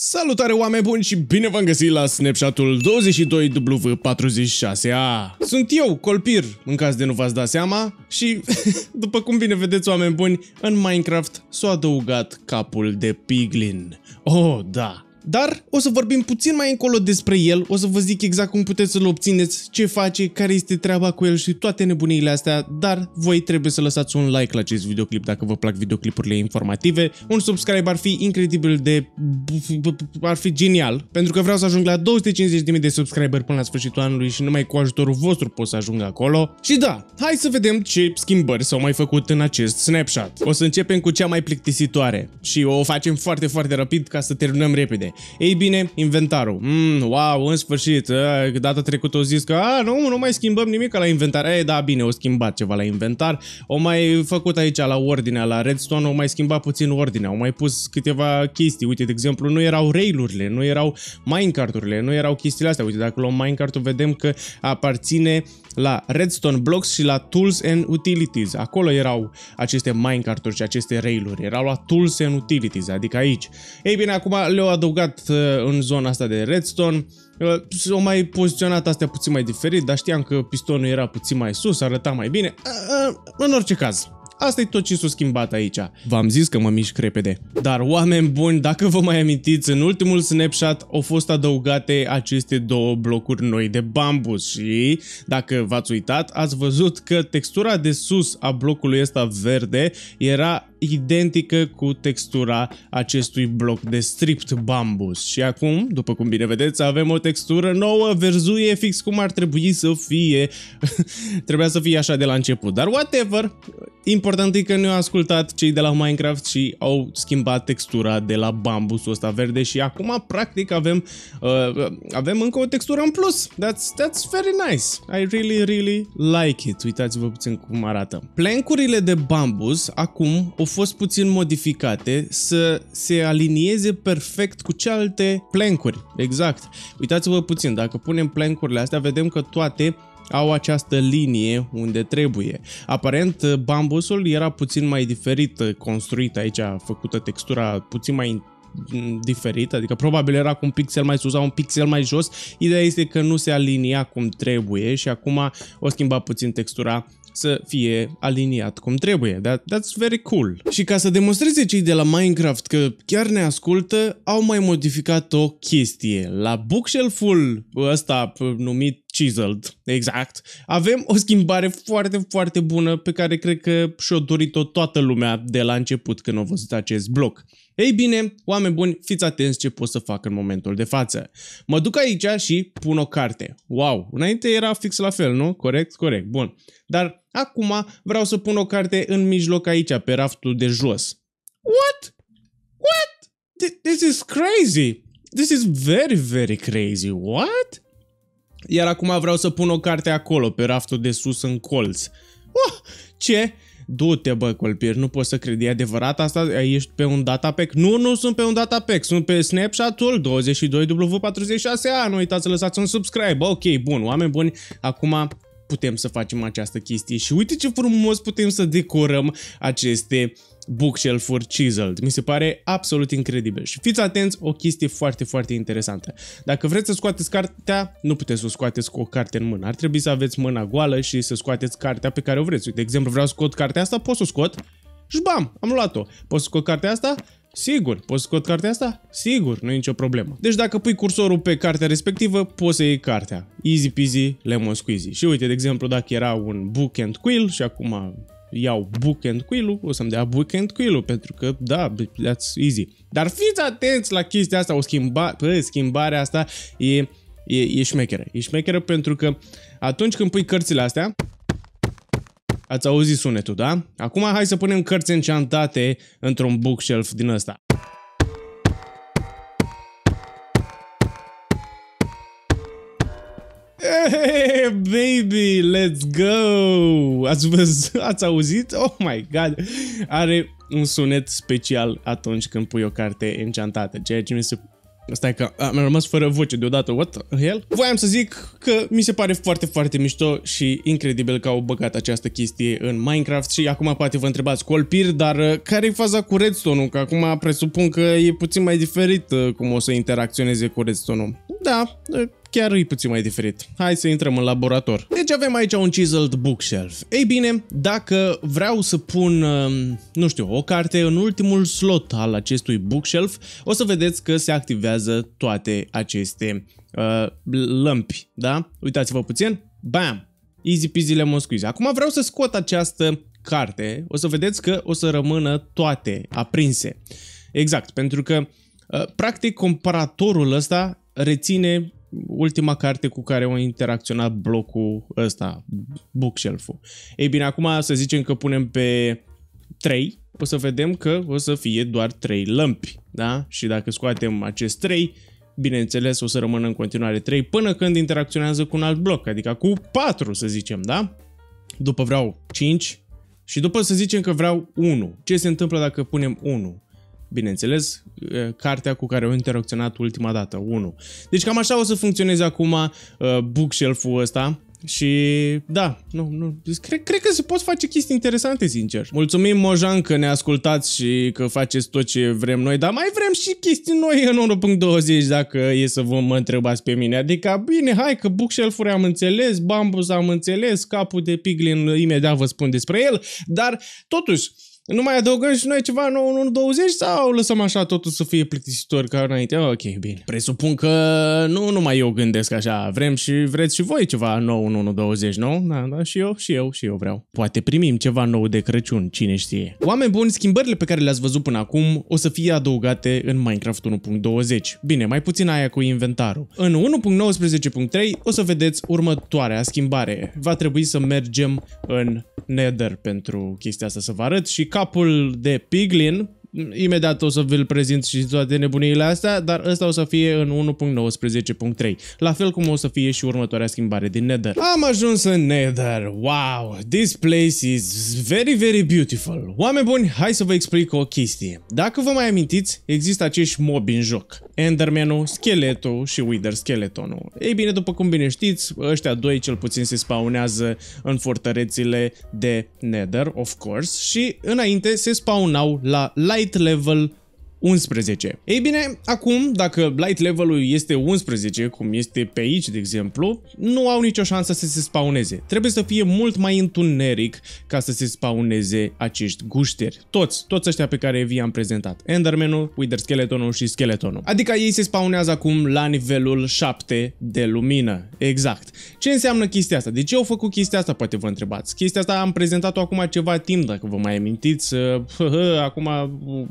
Salutare oameni buni și bine v-am găsit la Snapchatul 22 22W46A Sunt eu, Colpir, în caz de nu v-ați dat seama Și, după cum bine vedeți oameni buni, în Minecraft s-a adăugat capul de piglin Oh, da, dar o să vorbim puțin mai încolo despre el, o să vă zic exact cum puteți să-l obțineți, ce face, care este treaba cu el și toate nebunile astea, dar voi trebuie să lăsați un like la acest videoclip dacă vă plac videoclipurile informative, un subscribe ar fi incredibil de... ar fi genial, pentru că vreau să ajung la 250.000 de subscriberi până la sfârșitul anului și numai cu ajutorul vostru pot să ajung acolo. Și da, hai să vedem ce schimbări s-au mai făcut în acest snapshot. O să începem cu cea mai plictisitoare și o facem foarte, foarte rapid ca să terminăm repede. Ei bine, inventarul. Mm, wow, în sfârșit, ă, data trecută o zis că a, nu, nu mai schimbăm nimic la inventar. E, da, bine, o schimbat ceva la inventar. O mai făcut aici la ordinea, la redstone, o mai schimbat puțin ordinea, O mai pus câteva chestii. Uite, de exemplu, nu erau railurile, nu erau minecarturile, nu erau chestiile astea. Uite, dacă luăm minecartul, vedem că aparține la redstone blocks și la tools and utilities. Acolo erau aceste minecarturi și aceste railuri. Erau la tools and utilities, adică aici. Ei bine, acum le-au adăugat jucat uh, în zona asta de redstone. S-au uh, mai poziționat astea puțin mai diferit, dar știam că pistonul era puțin mai sus, arăta mai bine. Uh, în orice caz, asta e tot ce s-a schimbat aici. V-am zis că mă mișc repede. Dar oameni buni, dacă vă mai amintiți, în ultimul snapshot au fost adăugate aceste două blocuri noi de bambus și dacă v-ați uitat, ați văzut că textura de sus a blocului ăsta verde era identică cu textura acestui bloc de stript bambus. Și acum, după cum bine vedeți, avem o textură nouă, verzuie fix cum ar trebui să fie. Trebuia să fie așa de la început, dar whatever. Important e că ne-au ascultat cei de la Minecraft și au schimbat textura de la bambusul ăsta verde și acum practic avem uh, avem încă o textură în plus. That's, that's very nice. I really, really like it. Uitați-vă puțin cum arată. Plancurile de bambus acum o fost puțin modificate să se alinieze perfect cu celelalte plancuri. Exact. Uitați-vă puțin, dacă punem plancurile astea, vedem că toate au această linie unde trebuie. Aparent, bambusul era puțin mai diferit construit aici, a făcută textura puțin mai diferit, adică probabil era cu un pixel mai sus sau un pixel mai jos. Ideea este că nu se alinia cum trebuie și acum o schimba puțin textura să fie aliniat cum trebuie. That, that's very cool. Și ca să demonstreze cei de la Minecraft că chiar ne ascultă, au mai modificat o chestie. La bookshelf-ul ăsta numit Chiseled, exact. Avem o schimbare foarte, foarte bună pe care cred că și-o dorit-o toată lumea de la început când au văzut acest bloc. Ei bine, oameni buni, fiți atenți ce pot să fac în momentul de față. Mă duc aici și pun o carte. Wow, înainte era fix la fel, nu? Corect? Corect, bun. Dar acum vreau să pun o carte în mijloc aici, pe raftul de jos. What? What? This is crazy! This is very, very crazy. What? Iar acum vreau să pun o carte acolo, pe raftul de sus în colț. Oh, ce? Du-te, bă, Colpir, nu poți să credi E adevărat asta? Ești pe un datapack? Nu, nu sunt pe un datapack. Sunt pe Snapchat-ul 22W46A. Nu uitați să lăsați un subscribe. Ok, bun, oameni buni. Acum putem să facem această chestie și uite ce frumos putem să decorăm aceste bookshelf for chiseled. Mi se pare absolut incredibil. Și fiți atenți, o chestie foarte, foarte interesantă. Dacă vreți să scoateți cartea, nu puteți să o scoateți cu o carte în mână. Ar trebui să aveți mâna goală și să scoateți cartea pe care o vreți. De exemplu, vreau să scot cartea asta, pot să o scot și bam, am luat-o. Pot să scot cartea asta? Sigur, poți scot cartea asta? Sigur, nu e nicio problemă. Deci dacă pui cursorul pe cartea respectivă, poți să iei cartea. Easy peasy, lemon squeezy. Și uite, de exemplu, dacă era un book and quill și acum iau book and quill o să-mi dea book and quill pentru că, da, that's easy. Dar fiți atenți la chestia asta, o schimba, pă, schimbarea asta e, e, e șmecheră. E șmecheră pentru că atunci când pui cărțile astea, ați auzit sunetul, da? Acum hai să punem cărți înceantate într-un bookshelf din ăsta. Hey, baby, let's go! Ați, văzut, ați auzit? Oh my god! Are un sunet special atunci când pui o carte enchantată, ceea ce mi se Stai că am rămas fără voce deodată, what the hell? Voiam să zic că mi se pare foarte, foarte mișto și incredibil că au băgat această chestie în Minecraft și acum poate vă întrebați colpir, dar uh, care e faza cu redstone-ul? Că acum presupun că e puțin mai diferit uh, cum o să interacționeze cu redstone-ul. Da, uh, chiar e puțin mai diferit. Hai să intrăm în laborator. Deci avem aici un chiseled bookshelf. Ei bine, dacă vreau să pun, um, nu știu, o carte în ultimul slot al acestui bookshelf, o să vedeți că se activează toate aceste uh, lămpi, da? Uitați-vă puțin, bam! Easy peasy lemon squeeze. Acum vreau să scot această carte, o să vedeți că o să rămână toate aprinse. Exact, pentru că uh, practic comparatorul ăsta reține ultima carte cu care a interacționat blocul ăsta, bookshelf-ul. Ei bine, acum să zicem că punem pe 3, o să vedem că o să fie doar 3 lămpi, da? Și dacă scoatem acest 3, bineînțeles o să rămână în continuare 3 până când interacționează cu un alt bloc, adică cu 4 să zicem, da? După vreau 5 și după să zicem că vreau 1. Ce se întâmplă dacă punem 1? bineînțeles, cartea cu care au interacționat ultima dată, 1. Deci cam așa o să funcționeze acum bookshelf-ul ăsta. Și da, nu, nu, deci cred, cred că se pot face chestii interesante, sincer. Mulțumim, Mojan, că ne ascultați și că faceți tot ce vrem noi, dar mai vrem și chestii noi în 1.20, dacă e să vă mă întrebați pe mine. Adică, bine, hai că bookshelf-uri am înțeles, bambus am înțeles, capul de piglin imediat vă spun despre el, dar totuși, nu mai adăugăm și noi ceva nou în 20 sau lăsăm așa totul să fie plictisitor ca înainte? Ah, ok, bine. Presupun că nu numai eu gândesc așa, vrem și vreți și voi ceva nou în 1.20, nu? Da, da, și eu, și eu, și eu vreau. Poate primim ceva nou de Crăciun, cine știe. Oameni buni, schimbările pe care le-ați văzut până acum o să fie adăugate în Minecraft 1.20. Bine, mai puțin aia cu inventarul. În 1.19.3 o să vedeți următoarea schimbare. Va trebui să mergem în Nether pentru chestia asta să vă arăt și capul de Piglin Imediat o să vi-l prezint și toate nebuniile astea, dar ăsta o să fie în 1.19.3. La fel cum o să fie și următoarea schimbare din Nether. Am ajuns în Nether. Wow, this place is very, very beautiful. Oameni buni, hai să vă explic o chestie. Dacă vă mai amintiți, există acești mobi în joc. Endermanul, Scheletul și Wither Skeletonul. Ei bine, după cum bine știți, ăștia doi cel puțin se spaunează în fortărețile de Nether, of course, și înainte se spaunau la Light nth level 11. Ei bine, acum, dacă light levelul este 11, cum este pe aici, de exemplu, nu au nicio șansă să se spauneze. Trebuie să fie mult mai întuneric ca să se spauneze acești gușteri. Toți, toți ăștia pe care vi-am prezentat. Endermanul, Wither Skeletonul și Skeletonul. Adică ei se spaunează acum la nivelul 7 de lumină. Exact. Ce înseamnă chestia asta? De ce au făcut chestia asta, poate vă întrebați. Chestia asta am prezentat-o acum ceva timp, dacă vă mai amintiți. Uh, acum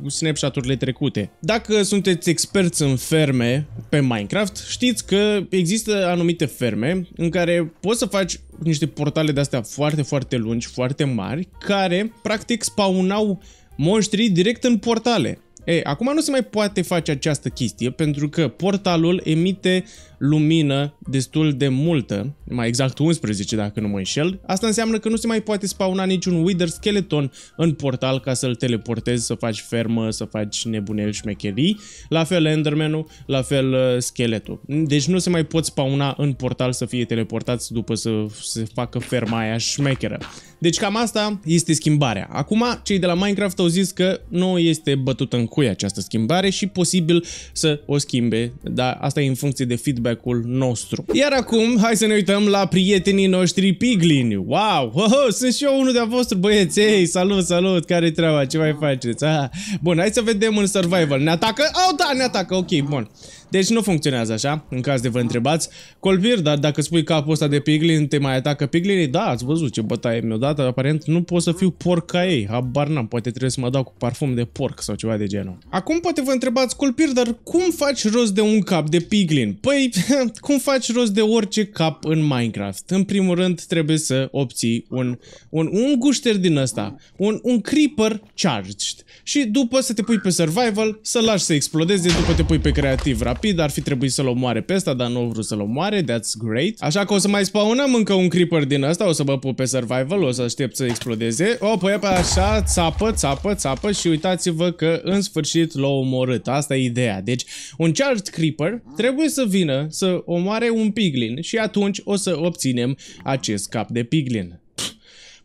uh, snapshot-urile trecute trecute. Dacă sunteți experți în ferme pe Minecraft, știți că există anumite ferme în care poți să faci niște portale de-astea foarte, foarte lungi, foarte mari, care practic spaunau monștrii direct în portale. Ei, acum nu se mai poate face această chestie pentru că portalul emite lumină destul de multă, mai exact 11 dacă nu mă înșel, asta înseamnă că nu se mai poate spauna niciun Wither Skeleton în portal ca să-l teleportezi, să faci fermă, să faci nebuneli șmecherii, la fel Enderman-ul, la fel uh, scheletul. Deci nu se mai pot spauna în portal să fie teleportați după să se facă ferma aia șmecheră. Deci cam asta este schimbarea. Acum, cei de la Minecraft au zis că nu este bătută în cui această schimbare și posibil să o schimbe, dar asta e în funcție de feedback feedback-ul nostru. Iar acum, hai să ne uităm la prietenii noștri piglini. Wow! Oh, oh, sunt și eu unul de-a vostru, băieți! Hey, salut, salut! Care-i treaba? Ce mai faceți? Ah. Bun, hai să vedem în survival. Ne atacă? Oh, da, ne atacă! Ok, bun. Deci nu funcționează așa, în caz de vă întrebați. Colbir, dar dacă spui capul ăsta de piglin, te mai atacă piglinii? Da, ați văzut ce bătaie mi-o dată, aparent nu pot să fiu porc ca ei. Habar n-am, poate trebuie să mă dau cu parfum de porc sau ceva de genul. Acum poate vă întrebați, Colbir, dar cum faci rost de un cap de piglin? Păi, cum faci rost de orice cap în Minecraft? În primul rând trebuie să obții un, un, un gușter din ăsta, un, un creeper charged și după să te pui pe survival, să lași să explodeze, după te pui pe creativ rapid rapid, ar fi trebuit să-l omoare pe ăsta, dar nu vreau să-l omoare, that's great. Așa că o să mai spawnăm încă un creeper din ăsta, o să vă pup pe survival, o să aștept să explodeze. O, păi pe așa, țapă, țapă, țapă și uitați-vă că în sfârșit l-a omorât. Asta e ideea. Deci, un charged creeper trebuie să vină să omoare un piglin și atunci o să obținem acest cap de piglin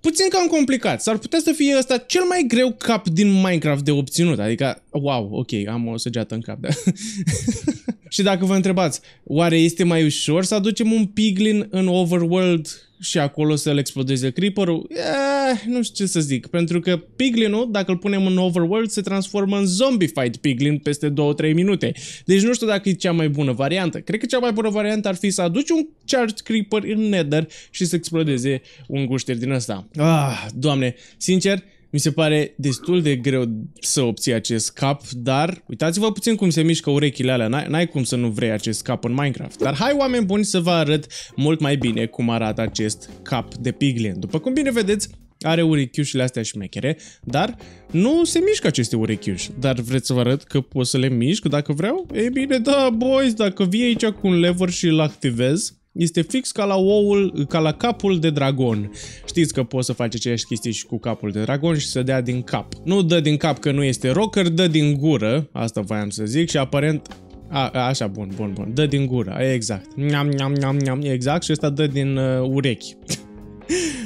puțin cam complicat. S-ar putea să fie ăsta cel mai greu cap din Minecraft de obținut. Adică, wow, ok, am o săgeată în cap. Da. Și dacă vă întrebați, oare este mai ușor să aducem un piglin în overworld și acolo să-l explodeze creeperul? Eh, nu știu ce să zic, pentru că piglinul, dacă îl punem în overworld, se transformă în zombified piglin peste 2-3 minute. Deci nu știu dacă e cea mai bună variantă. Cred că cea mai bună variantă ar fi să aduci un charged creeper în nether și să explodeze un gușter din ăsta. Ah, doamne, sincer, mi se pare destul de greu să obții acest cap, dar uitați-vă puțin cum se mișcă urechile alea, n-ai cum să nu vrei acest cap în Minecraft. Dar hai oameni buni să vă arăt mult mai bine cum arată acest cap de piglin. După cum bine vedeți, are urechiușile astea șmechere, dar nu se mișcă aceste urechiuși. Dar vreți să vă arăt că pot să le mișc dacă vreau? Ei bine, da, boys, dacă vii aici cu un lever și îl activez, este fix ca la oul, ca la capul de dragon. Știți că poți să faci aceeași chestii și cu capul de dragon și să dea din cap. Nu dă din cap că nu este rocker, dă din gură, asta voiam să zic, și aparent a, a, așa, bun, bun, bun. Dă din gură, exact. Niam, niam, niam, niam, exact. Și ăsta dă din uh, urechi.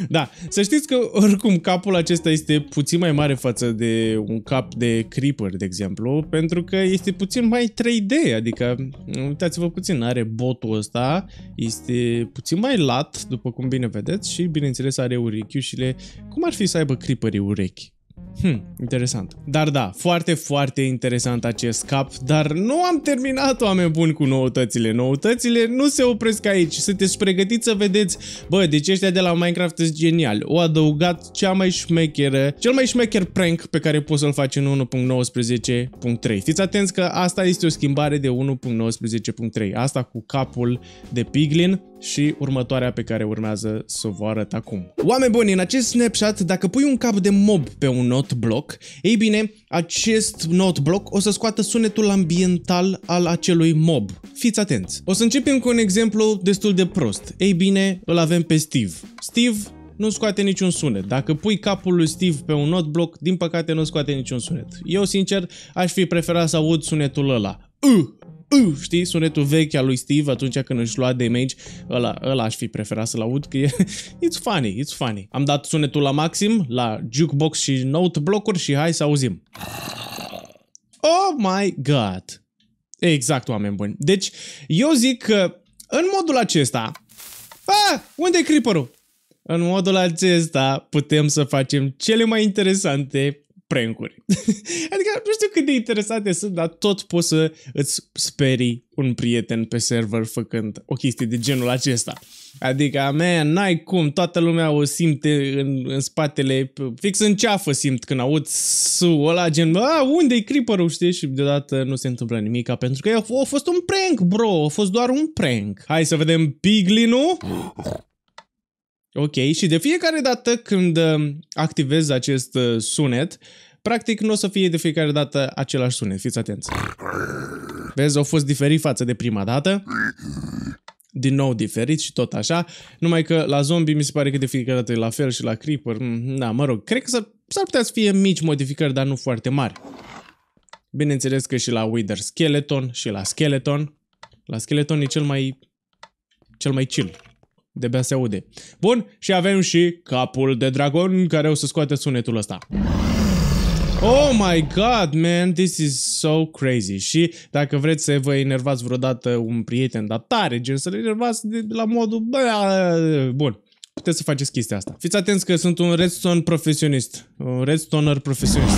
da, să știți că oricum capul acesta este puțin mai mare față de un cap de creeper, de exemplu, pentru că este puțin mai 3D, adică uitați-vă puțin, are botul ăsta, este puțin mai lat, după cum bine vedeți, și bineînțeles are urechiușile. Cum ar fi să aibă creeperii urechi? Hmm, interesant. Dar da, foarte, foarte interesant acest cap, dar nu am terminat, oameni buni, cu noutățile. Noutățile nu se opresc aici. Sunteți pregătiți să vedeți, bă, deci ăștia de la Minecraft sunt genial. O adăugat cea mai șmecheră, cel mai șmecher prank pe care poți să-l faci în 1.19.3. Fiți atenți că asta este o schimbare de 1.19.3. Asta cu capul de piglin și următoarea pe care urmează să o vă arăt acum. Oameni buni, în acest snapshot, dacă pui un cap de mob pe un not, not block, ei bine, acest not block o să scoată sunetul ambiental al acelui mob. Fiți atenți! O să începem cu un exemplu destul de prost. Ei bine, îl avem pe Steve. Steve nu scoate niciun sunet. Dacă pui capul lui Steve pe un not block, din păcate nu scoate niciun sunet. Eu, sincer, aș fi preferat să aud sunetul ăla. Uh! uh, știi, sunetul vechi al lui Steve atunci când își lua damage, ăla, ăla aș fi preferat să-l aud, că e, it's funny, it's funny. Am dat sunetul la maxim, la jukebox și note blocuri și hai să auzim. Oh my god! Exact, oameni buni. Deci, eu zic că în modul acesta... Ah, unde e creeperul? În modul acesta putem să facem cele mai interesante prankuri. adică nu știu cât de interesate sunt, dar tot poți să îți sperii un prieten pe server făcând o chestie de genul acesta. Adică, mea, n-ai cum, toată lumea o simte în, în spatele, fix în ceafă simt când aud su ăla, gen, a, unde-i creeper știi? Și deodată nu se întâmplă nimica, pentru că a, a fost un prank, bro, a fost doar un prank. Hai să vedem piglinu. Ok, și de fiecare dată când uh, activez acest uh, sunet, practic nu o să fie de fiecare dată același sunet, fiți atenți. Vezi, au fost diferit față de prima dată. Din nou diferit și tot așa. Numai că la zombie mi se pare că de fiecare dată e la fel și la creeper. Mm, da, mă rog, cred că s-ar putea să fie mici modificări, dar nu foarte mari. Bineînțeles că și la Wither Skeleton și la Skeleton. La Skeleton e cel mai... cel mai chill. De-abia se aude. Bun, și avem și capul de dragon care o să scoate sunetul ăsta. Oh my god, man, this is so crazy. Și dacă vreți să vă enervați vreodată un prieten, dar tare, gen să l enervați de, la modul... Bun, puteți să faceți chestia asta. Fiți atenți că sunt un redstone profesionist. Un redstoner profesionist.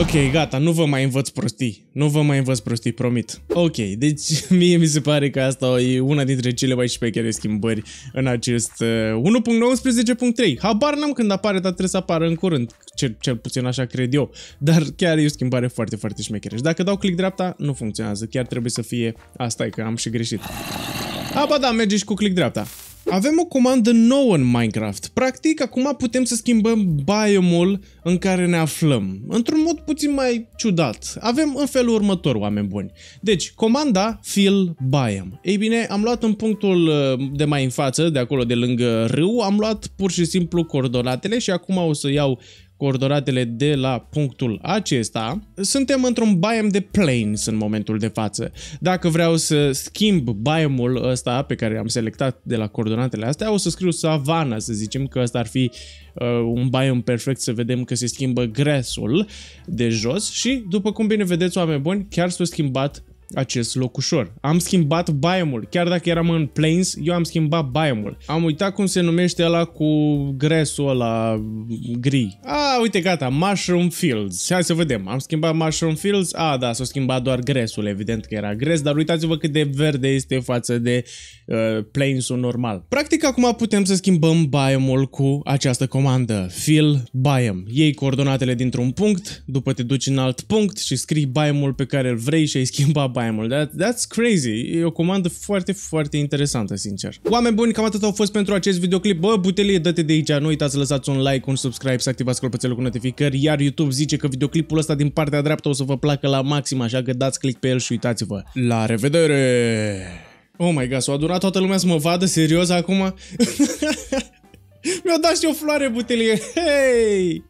Ok, gata, nu vă mai învăț prostii. Nu vă mai învăț prostii, promit. Ok, deci mie mi se pare că asta e una dintre cele mai șpechere schimbări în acest uh, 1.19.3. Habar n-am când apare, dar trebuie să apară în curând. Cel, cel puțin așa cred eu. Dar chiar e o schimbare foarte, foarte șmecheră. Și dacă dau click dreapta, nu funcționează. Chiar trebuie să fie... Asta e că am și greșit. Aba da, merge și cu click dreapta. Avem o comandă nouă în Minecraft. Practic, acum putem să schimbăm biomul în care ne aflăm. Într-un mod puțin mai ciudat. Avem în felul următor, oameni buni. Deci, comanda fill biome. Ei bine, am luat în punctul uh, de mai în față, de acolo de lângă râu, am luat pur și simplu coordonatele și acum o să iau coordonatele de la punctul acesta, suntem într-un biome de plains în momentul de față. Dacă vreau să schimb biomul ăsta pe care am selectat de la coordonatele astea, o să scriu savana, să zicem că ăsta ar fi uh, un biome perfect să vedem că se schimbă grasul de jos și, după cum bine vedeți, oameni buni, chiar s-a schimbat acest locușor. Am schimbat biomul, chiar dacă eram în Plains, eu am schimbat biomul. Am uitat cum se numește ăla cu gresul ăla gri. A, uite, gata, Mushroom Fields. Hai să vedem, am schimbat Mushroom Fields, a, da, s-a schimbat doar gresul, evident că era gres, dar uitați-vă cât de verde este față de uh, Plains-ul normal. Practic, acum putem să schimbăm biomul cu această comandă, fill biome. Iei coordonatele dintr-un punct, după te duci în alt punct și scrii biomul pe care îl vrei și ai schimba mult. That, that's crazy. E o comandă foarte, foarte interesantă, sincer. Oameni buni, cam atât au fost pentru acest videoclip. Bă, butelie, dă-te de aici. Nu uitați să lăsați un like, un subscribe, să activați clopoțelul cu notificări. Iar YouTube zice că videoclipul ăsta din partea dreaptă o să vă placă la maxim, așa că dați click pe el și uitați-vă. La revedere! Oh my god, s-a adunat toată lumea să mă vadă, serios, acum? Mi-au dat și o floare butelie, hei!